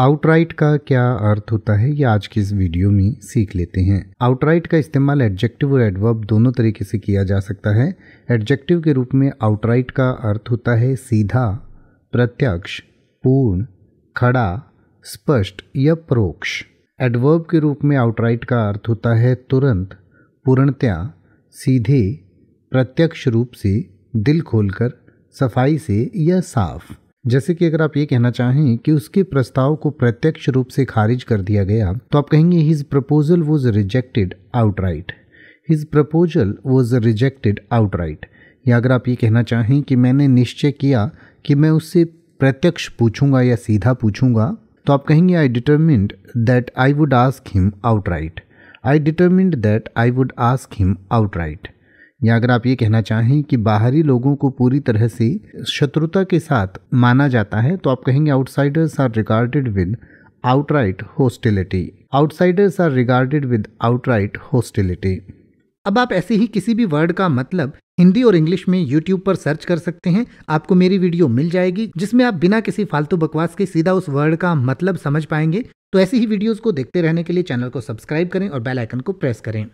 outright का क्या अर्थ होता है ये आज की इस वीडियो में सीख लेते हैं आउटराइट का इस्तेमाल एडजेक्टिव और एडवर्ब दोनों तरीके से किया जा सकता है एडजेक्टिव के रूप में आउटराइट का अर्थ होता है सीधा प्रत्यक्ष पूर्ण खड़ा स्पष्ट या परोक्ष एडवर्ब के रूप में आउटराइट का अर्थ होता है तुरंत पूर्णतया सीधे प्रत्यक्ष रूप से दिल खोलकर सफाई से या साफ जैसे कि अगर आप ये कहना चाहें कि उसके प्रस्ताव को प्रत्यक्ष रूप से खारिज कर दिया गया तो आप कहेंगे his proposal was rejected outright his proposal was rejected outright या अगर आप ये कहना चाहें कि मैंने निश्चय किया कि मैं उससे प्रत्यक्ष पूछूंगा या सीधा पूछूंगा तो आप कहेंगे I determined that I would ask him outright I determined that I would ask him outright या अगर आप ये कहना चाहें कि बाहरी लोगों को पूरी तरह से शत्रुता के साथ माना जाता है तो आप कहेंगे outsiders are regarded with outright hostility outsiders are regarded with outright hostility अब आप ऐसे ही किसी भी वर्ड का मतलब हिंदी और इंग्लिश में YouTube पर सर्च कर सकते हैं आपको मेरी वीडियो मिल जाएगी जिसमें आप बिना किसी फालतू बकवास के सीधा उस वर्ड का मतलब समझ पाएंगे तो ऐसी ही वीडियोस को देखते रहने के लिए चैनल को सब्सक्राइब करें और बेल आइकन को प्रेस करें